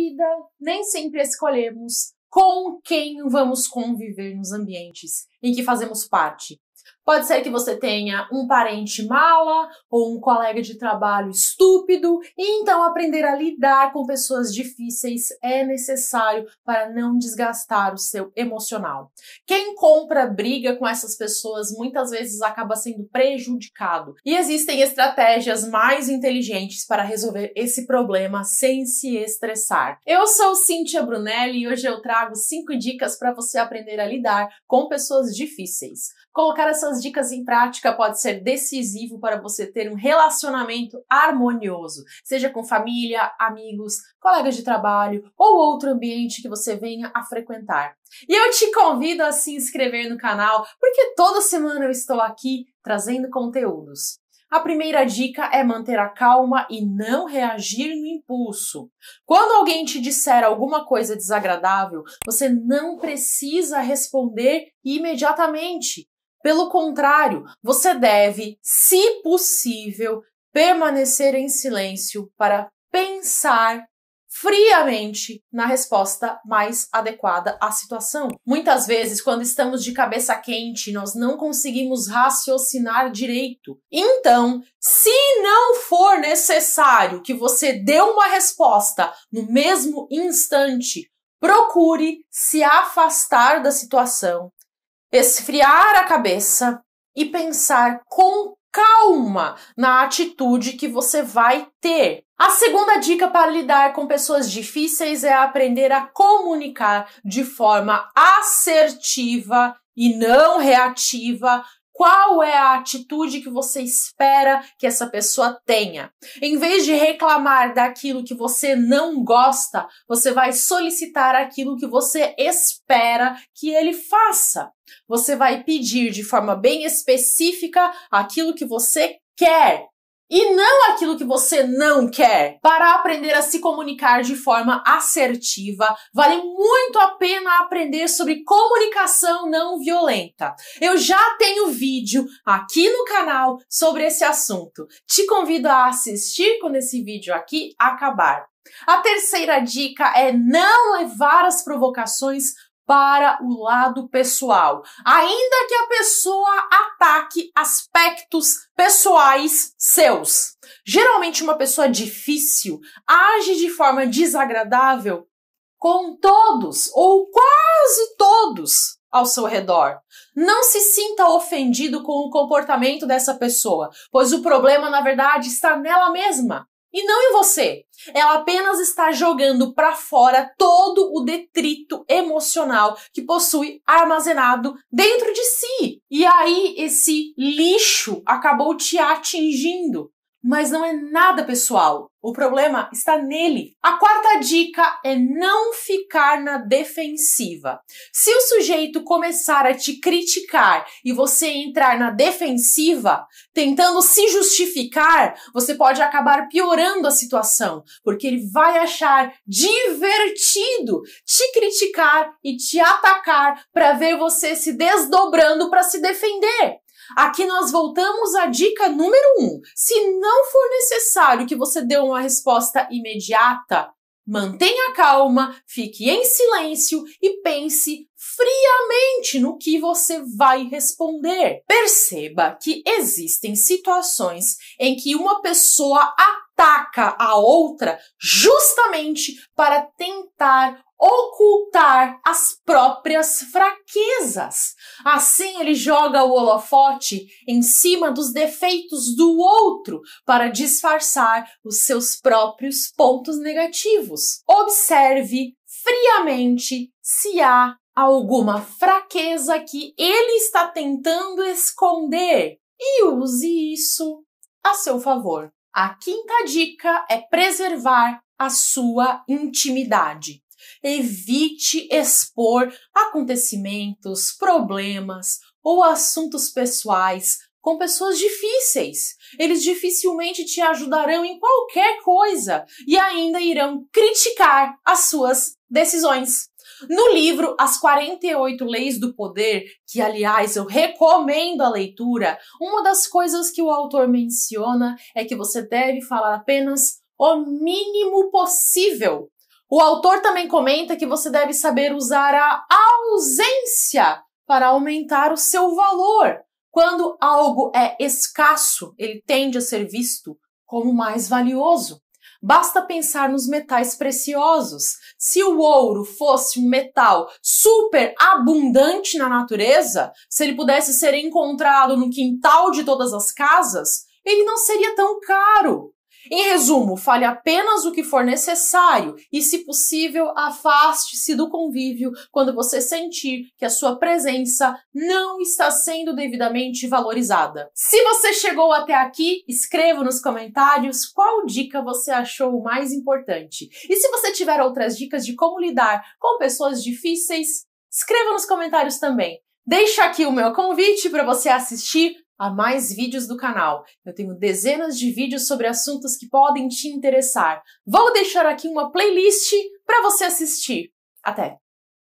vida, nem sempre escolhemos com quem vamos conviver nos ambientes em que fazemos parte. Pode ser que você tenha um parente mala ou um colega de trabalho estúpido, e então aprender a lidar com pessoas difíceis é necessário para não desgastar o seu emocional. Quem compra briga com essas pessoas muitas vezes acaba sendo prejudicado. E existem estratégias mais inteligentes para resolver esse problema sem se estressar. Eu sou Cíntia Brunelli e hoje eu trago 5 dicas para você aprender a lidar com pessoas difíceis. Colocar essas dicas em prática pode ser decisivo para você ter um relacionamento harmonioso, seja com família, amigos, colegas de trabalho ou outro ambiente que você venha a frequentar. E eu te convido a se inscrever no canal, porque toda semana eu estou aqui trazendo conteúdos. A primeira dica é manter a calma e não reagir no impulso. Quando alguém te disser alguma coisa desagradável, você não precisa responder imediatamente. Pelo contrário, você deve, se possível, permanecer em silêncio para pensar friamente na resposta mais adequada à situação. Muitas vezes, quando estamos de cabeça quente, nós não conseguimos raciocinar direito. Então, se não for necessário que você dê uma resposta no mesmo instante, procure se afastar da situação esfriar a cabeça e pensar com calma na atitude que você vai ter. A segunda dica para lidar com pessoas difíceis é aprender a comunicar de forma assertiva e não reativa qual é a atitude que você espera que essa pessoa tenha. Em vez de reclamar daquilo que você não gosta, você vai solicitar aquilo que você espera que ele faça. Você vai pedir de forma bem específica aquilo que você quer e não aquilo que você não quer. Para aprender a se comunicar de forma assertiva, vale muito a pena aprender sobre comunicação não violenta. Eu já tenho vídeo aqui no canal sobre esse assunto. Te convido a assistir quando esse vídeo aqui acabar. A terceira dica é não levar as provocações para o lado pessoal, ainda que a pessoa ataque aspectos pessoais seus. Geralmente, uma pessoa difícil age de forma desagradável com todos ou quase todos ao seu redor. Não se sinta ofendido com o comportamento dessa pessoa, pois o problema, na verdade, está nela mesma. E não em você. Ela apenas está jogando para fora todo o detrito emocional que possui armazenado dentro de si. E aí esse lixo acabou te atingindo mas não é nada pessoal. O problema está nele. A quarta dica é não ficar na defensiva. Se o sujeito começar a te criticar e você entrar na defensiva, tentando se justificar, você pode acabar piorando a situação, porque ele vai achar divertido te criticar e te atacar para ver você se desdobrando para se defender. Aqui nós voltamos à dica número um. Se não for necessário que você dê uma resposta imediata, mantenha calma, fique em silêncio e pense friamente no que você vai responder. Perceba que existem situações em que uma pessoa ataca a outra justamente para tentar ocultar as próprias fraquezas. Assim, ele joga o holofote em cima dos defeitos do outro para disfarçar os seus próprios pontos negativos. Observe friamente se há alguma fraqueza que ele está tentando esconder e use isso a seu favor. A quinta dica é preservar a sua intimidade. Evite expor acontecimentos, problemas ou assuntos pessoais com pessoas difíceis. Eles dificilmente te ajudarão em qualquer coisa e ainda irão criticar as suas decisões. No livro As 48 Leis do Poder, que aliás eu recomendo a leitura, uma das coisas que o autor menciona é que você deve falar apenas o mínimo possível. O autor também comenta que você deve saber usar a ausência para aumentar o seu valor. Quando algo é escasso, ele tende a ser visto como mais valioso. Basta pensar nos metais preciosos. Se o ouro fosse um metal super abundante na natureza, se ele pudesse ser encontrado no quintal de todas as casas, ele não seria tão caro. Em resumo, fale apenas o que for necessário e, se possível, afaste-se do convívio quando você sentir que a sua presença não está sendo devidamente valorizada. Se você chegou até aqui, escreva nos comentários qual dica você achou mais importante. E se você tiver outras dicas de como lidar com pessoas difíceis, escreva nos comentários também. Deixo aqui o meu convite para você assistir a mais vídeos do canal. Eu tenho dezenas de vídeos sobre assuntos que podem te interessar. Vou deixar aqui uma playlist para você assistir. Até!